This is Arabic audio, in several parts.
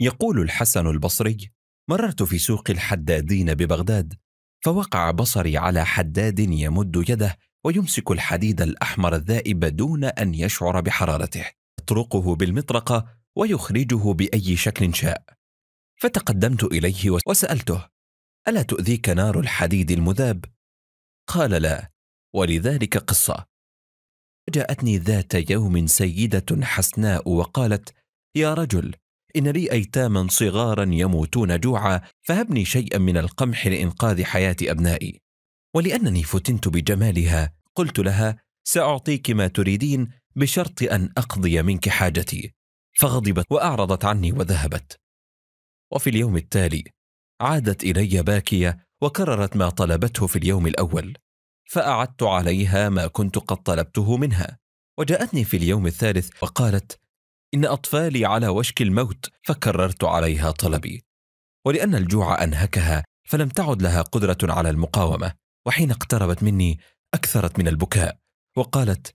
يقول الحسن البصري مررت في سوق الحدادين ببغداد فوقع بصري على حداد يمد يده ويمسك الحديد الاحمر الذائب دون ان يشعر بحرارته يطرقه بالمطرقه ويخرجه باي شكل شاء فتقدمت اليه وسالته الا تؤذيك نار الحديد المذاب قال لا ولذلك قصه جاءتني ذات يوم سيده حسناء وقالت يا رجل إن لي أيتاما صغارا يموتون جوعا فهبني شيئا من القمح لإنقاذ حياة أبنائي ولأنني فتنت بجمالها قلت لها سأعطيك ما تريدين بشرط أن أقضي منك حاجتي فغضبت وأعرضت عني وذهبت وفي اليوم التالي عادت إلي باكية وكررت ما طلبته في اليوم الأول فأعدت عليها ما كنت قد طلبته منها وجاءتني في اليوم الثالث وقالت إن أطفالي على وشك الموت فكررت عليها طلبي ولأن الجوع أنهكها فلم تعد لها قدرة على المقاومة وحين اقتربت مني أكثرت من البكاء وقالت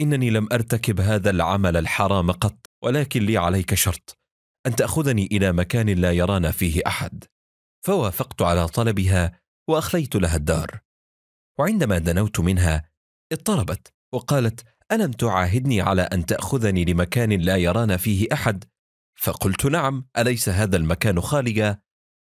إنني لم أرتكب هذا العمل الحرام قط ولكن لي عليك شرط أن تأخذني إلى مكان لا يرانا فيه أحد فوافقت على طلبها وأخليت لها الدار وعندما دنوت منها اضطربت وقالت الم تعاهدني على ان تاخذني لمكان لا يرانا فيه احد فقلت نعم اليس هذا المكان خاليا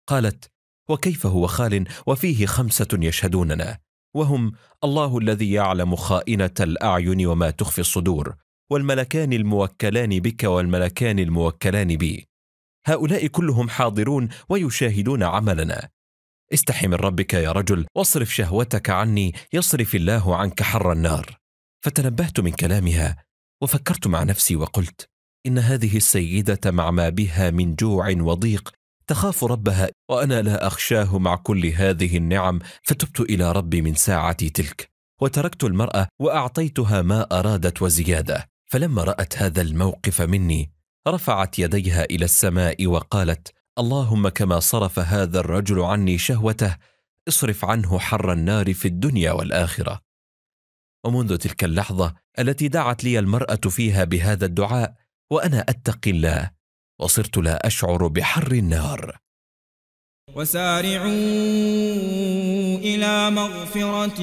قالت وكيف هو خال وفيه خمسه يشهدوننا وهم الله الذي يعلم خائنه الاعين وما تخفي الصدور والملكان الموكلان بك والملكان الموكلان بي هؤلاء كلهم حاضرون ويشاهدون عملنا استحي من ربك يا رجل واصرف شهوتك عني يصرف الله عنك حر النار فتنبهت من كلامها وفكرت مع نفسي وقلت ان هذه السيده مع ما بها من جوع وضيق تخاف ربها وانا لا اخشاه مع كل هذه النعم فتبت الى ربي من ساعتي تلك وتركت المراه واعطيتها ما ارادت وزياده فلما رات هذا الموقف مني رفعت يديها الى السماء وقالت اللهم كما صرف هذا الرجل عني شهوته اصرف عنه حر النار في الدنيا والاخره ومنذ تلك اللحظة التي دعت لي المرأة فيها بهذا الدعاء وأنا أتقي الله وصرت لا أشعر بحر النار وسارعوا إلى مغفرة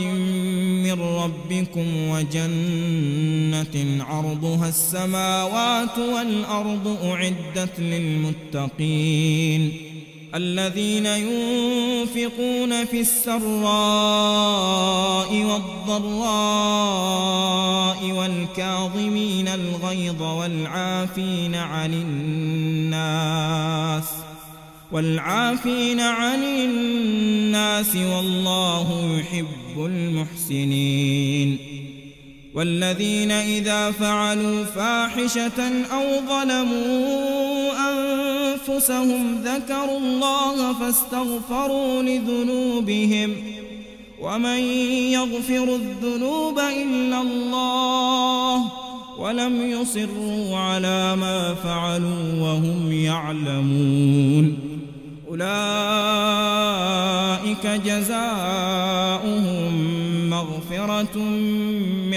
من ربكم وجنة عرضها السماوات والأرض أعدت للمتقين الذين ينفقون في السراء والضراء والكاظمين الغيظ والعافين عن الناس والعافين عن الناس والله يحب المحسنين والذين إذا فعلوا فاحشة أو ظلموا أن أنفسهم ذكروا الله فاستغفروا لذنوبهم ومن يغفر الذنوب إلا الله ولم يصروا على ما فعلوا وهم يعلمون أولئك جزاؤهم مغفرة